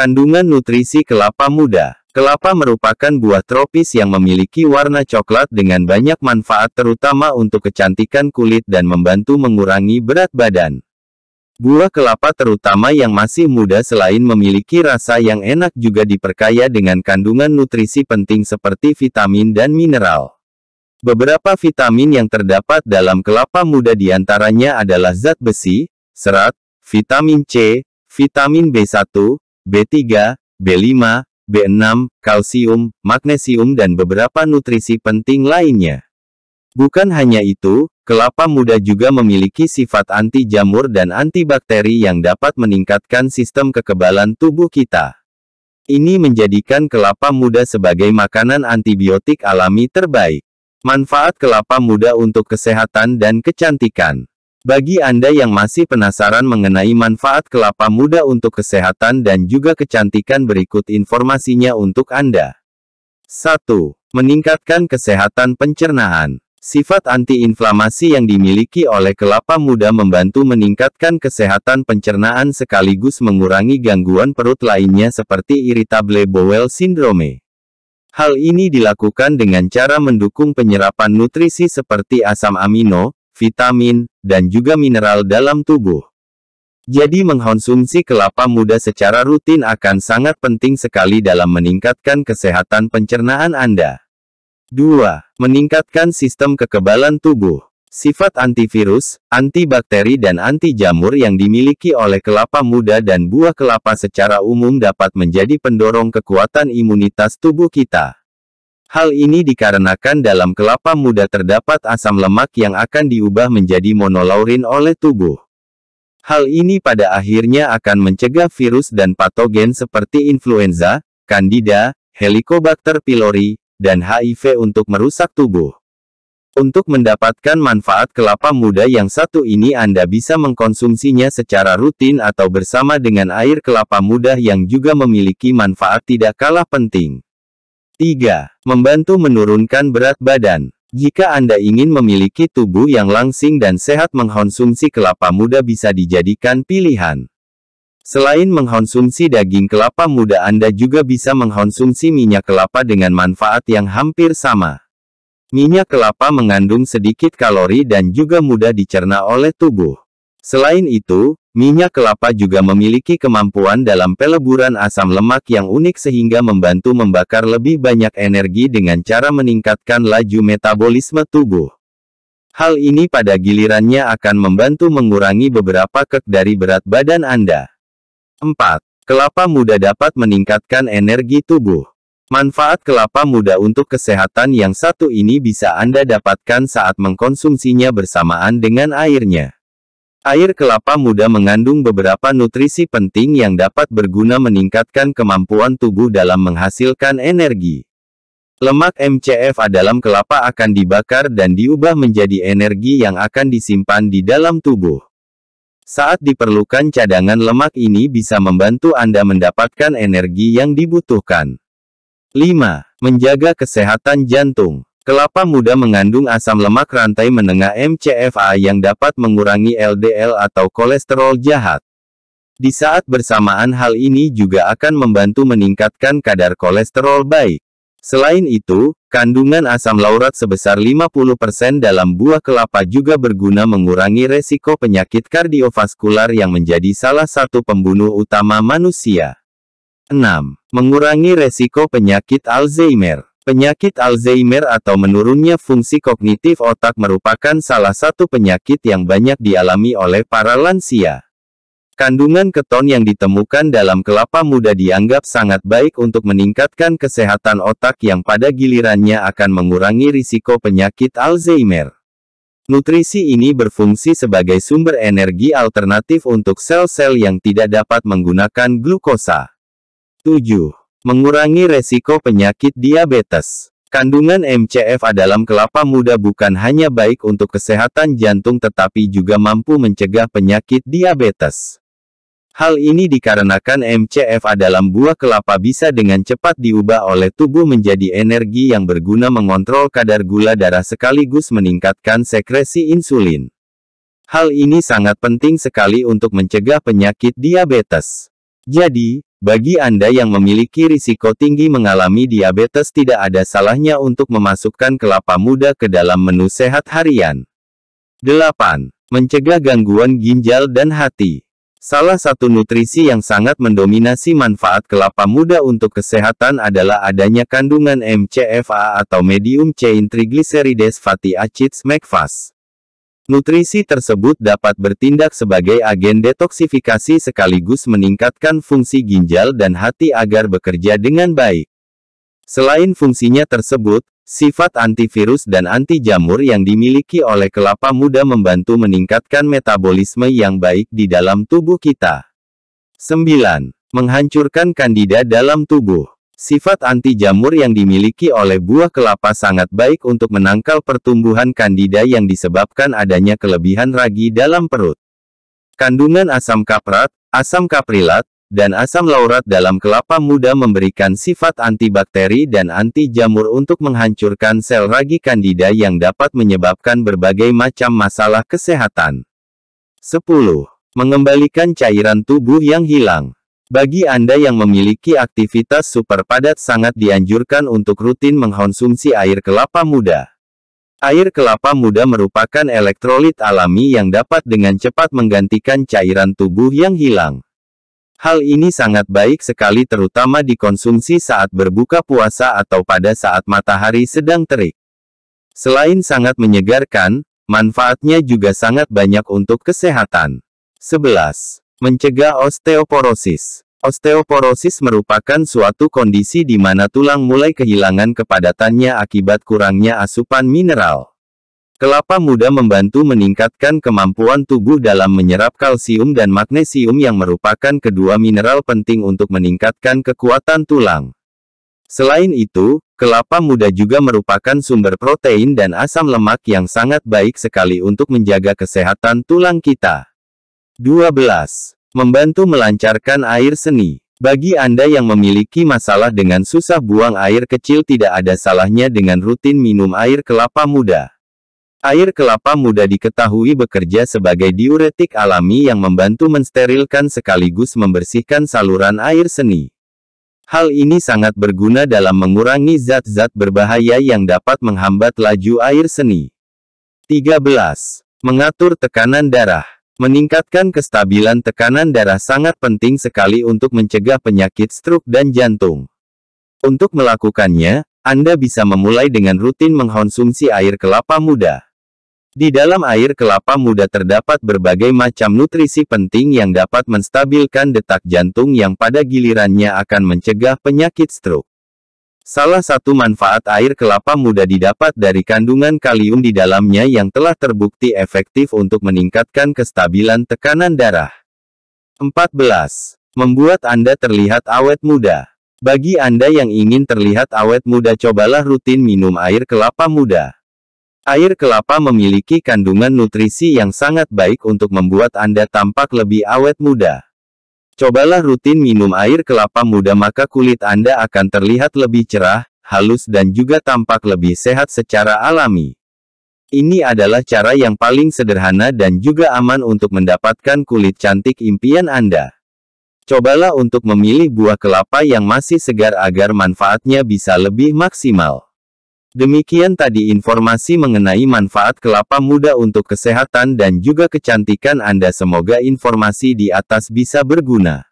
Kandungan nutrisi kelapa muda. Kelapa merupakan buah tropis yang memiliki warna coklat dengan banyak manfaat terutama untuk kecantikan kulit dan membantu mengurangi berat badan. Buah kelapa terutama yang masih muda selain memiliki rasa yang enak juga diperkaya dengan kandungan nutrisi penting seperti vitamin dan mineral. Beberapa vitamin yang terdapat dalam kelapa muda diantaranya adalah zat besi, serat, vitamin C, vitamin B1, B3, B5, B6, kalsium, magnesium dan beberapa nutrisi penting lainnya. Bukan hanya itu, kelapa muda juga memiliki sifat anti jamur dan antibakteri yang dapat meningkatkan sistem kekebalan tubuh kita. Ini menjadikan kelapa muda sebagai makanan antibiotik alami terbaik. Manfaat kelapa muda untuk kesehatan dan kecantikan. Bagi Anda yang masih penasaran mengenai manfaat kelapa muda untuk kesehatan dan juga kecantikan berikut informasinya untuk Anda. 1. Meningkatkan kesehatan pencernaan. Sifat antiinflamasi yang dimiliki oleh kelapa muda membantu meningkatkan kesehatan pencernaan sekaligus mengurangi gangguan perut lainnya seperti irritable bowel syndrome. Hal ini dilakukan dengan cara mendukung penyerapan nutrisi seperti asam amino, vitamin, dan juga mineral dalam tubuh. Jadi mengkonsumsi kelapa muda secara rutin akan sangat penting sekali dalam meningkatkan kesehatan pencernaan Anda. 2. Meningkatkan sistem kekebalan tubuh. Sifat antivirus, antibakteri dan anti jamur yang dimiliki oleh kelapa muda dan buah kelapa secara umum dapat menjadi pendorong kekuatan imunitas tubuh kita. Hal ini dikarenakan dalam kelapa muda terdapat asam lemak yang akan diubah menjadi monolaurin oleh tubuh. Hal ini pada akhirnya akan mencegah virus dan patogen seperti influenza, candida, helicobacter pylori, dan HIV untuk merusak tubuh. Untuk mendapatkan manfaat kelapa muda yang satu ini Anda bisa mengkonsumsinya secara rutin atau bersama dengan air kelapa muda yang juga memiliki manfaat tidak kalah penting. 3. Membantu menurunkan berat badan. Jika Anda ingin memiliki tubuh yang langsing dan sehat mengkonsumsi kelapa muda bisa dijadikan pilihan. Selain mengkonsumsi daging kelapa muda Anda juga bisa mengkonsumsi minyak kelapa dengan manfaat yang hampir sama. Minyak kelapa mengandung sedikit kalori dan juga mudah dicerna oleh tubuh. Selain itu, minyak kelapa juga memiliki kemampuan dalam peleburan asam lemak yang unik sehingga membantu membakar lebih banyak energi dengan cara meningkatkan laju metabolisme tubuh. Hal ini pada gilirannya akan membantu mengurangi beberapa kek dari berat badan Anda. 4. Kelapa muda dapat meningkatkan energi tubuh. Manfaat kelapa muda untuk kesehatan yang satu ini bisa Anda dapatkan saat mengkonsumsinya bersamaan dengan airnya. Air kelapa muda mengandung beberapa nutrisi penting yang dapat berguna meningkatkan kemampuan tubuh dalam menghasilkan energi. Lemak MCF dalam kelapa akan dibakar dan diubah menjadi energi yang akan disimpan di dalam tubuh. Saat diperlukan cadangan lemak ini bisa membantu Anda mendapatkan energi yang dibutuhkan. 5. Menjaga kesehatan jantung. Kelapa muda mengandung asam lemak rantai menengah MCFA yang dapat mengurangi LDL atau kolesterol jahat. Di saat bersamaan hal ini juga akan membantu meningkatkan kadar kolesterol baik. Selain itu, kandungan asam laurat sebesar 50% dalam buah kelapa juga berguna mengurangi resiko penyakit kardiovaskular yang menjadi salah satu pembunuh utama manusia. 6. Mengurangi resiko penyakit Alzheimer Penyakit Alzheimer atau menurunnya fungsi kognitif otak merupakan salah satu penyakit yang banyak dialami oleh para lansia. Kandungan keton yang ditemukan dalam kelapa muda dianggap sangat baik untuk meningkatkan kesehatan otak yang pada gilirannya akan mengurangi risiko penyakit Alzheimer. Nutrisi ini berfungsi sebagai sumber energi alternatif untuk sel-sel yang tidak dapat menggunakan glukosa. 7. Mengurangi resiko penyakit diabetes. Kandungan MCF dalam kelapa muda bukan hanya baik untuk kesehatan jantung tetapi juga mampu mencegah penyakit diabetes. Hal ini dikarenakan MCF dalam buah kelapa bisa dengan cepat diubah oleh tubuh menjadi energi yang berguna mengontrol kadar gula darah sekaligus meningkatkan sekresi insulin. Hal ini sangat penting sekali untuk mencegah penyakit diabetes. Jadi, bagi Anda yang memiliki risiko tinggi mengalami diabetes tidak ada salahnya untuk memasukkan kelapa muda ke dalam menu sehat harian. 8. Mencegah gangguan ginjal dan hati. Salah satu nutrisi yang sangat mendominasi manfaat kelapa muda untuk kesehatan adalah adanya kandungan MCFA atau medium chain triglycerides fatty acids MCFAS. Nutrisi tersebut dapat bertindak sebagai agen detoksifikasi sekaligus meningkatkan fungsi ginjal dan hati agar bekerja dengan baik. Selain fungsinya tersebut, sifat antivirus dan anti jamur yang dimiliki oleh kelapa muda membantu meningkatkan metabolisme yang baik di dalam tubuh kita. 9. Menghancurkan kandida dalam tubuh. Sifat anti jamur yang dimiliki oleh buah kelapa sangat baik untuk menangkal pertumbuhan kandida yang disebabkan adanya kelebihan ragi dalam perut. Kandungan asam kaprat, asam kaprilat, dan asam laurat dalam kelapa muda memberikan sifat antibakteri dan anti jamur untuk menghancurkan sel ragi kandida yang dapat menyebabkan berbagai macam masalah kesehatan. 10. Mengembalikan cairan tubuh yang hilang. Bagi Anda yang memiliki aktivitas super padat sangat dianjurkan untuk rutin mengkonsumsi air kelapa muda. Air kelapa muda merupakan elektrolit alami yang dapat dengan cepat menggantikan cairan tubuh yang hilang. Hal ini sangat baik sekali terutama dikonsumsi saat berbuka puasa atau pada saat matahari sedang terik. Selain sangat menyegarkan, manfaatnya juga sangat banyak untuk kesehatan. 11. Mencegah osteoporosis. Osteoporosis merupakan suatu kondisi di mana tulang mulai kehilangan kepadatannya akibat kurangnya asupan mineral. Kelapa muda membantu meningkatkan kemampuan tubuh dalam menyerap kalsium dan magnesium yang merupakan kedua mineral penting untuk meningkatkan kekuatan tulang. Selain itu, kelapa muda juga merupakan sumber protein dan asam lemak yang sangat baik sekali untuk menjaga kesehatan tulang kita. 12. Membantu melancarkan air seni. Bagi Anda yang memiliki masalah dengan susah buang air kecil tidak ada salahnya dengan rutin minum air kelapa muda. Air kelapa muda diketahui bekerja sebagai diuretik alami yang membantu mensterilkan sekaligus membersihkan saluran air seni. Hal ini sangat berguna dalam mengurangi zat-zat berbahaya yang dapat menghambat laju air seni. 13. Mengatur tekanan darah. Meningkatkan kestabilan tekanan darah sangat penting sekali untuk mencegah penyakit stroke dan jantung. Untuk melakukannya, Anda bisa memulai dengan rutin mengkonsumsi air kelapa muda. Di dalam air kelapa muda terdapat berbagai macam nutrisi penting yang dapat menstabilkan detak jantung yang pada gilirannya akan mencegah penyakit stroke. Salah satu manfaat air kelapa muda didapat dari kandungan kalium di dalamnya yang telah terbukti efektif untuk meningkatkan kestabilan tekanan darah. 14. Membuat Anda terlihat awet muda. Bagi Anda yang ingin terlihat awet muda, cobalah rutin minum air kelapa muda. Air kelapa memiliki kandungan nutrisi yang sangat baik untuk membuat Anda tampak lebih awet muda. Cobalah rutin minum air kelapa muda maka kulit Anda akan terlihat lebih cerah, halus dan juga tampak lebih sehat secara alami. Ini adalah cara yang paling sederhana dan juga aman untuk mendapatkan kulit cantik impian Anda. Cobalah untuk memilih buah kelapa yang masih segar agar manfaatnya bisa lebih maksimal. Demikian tadi informasi mengenai manfaat kelapa muda untuk kesehatan dan juga kecantikan Anda. Semoga informasi di atas bisa berguna.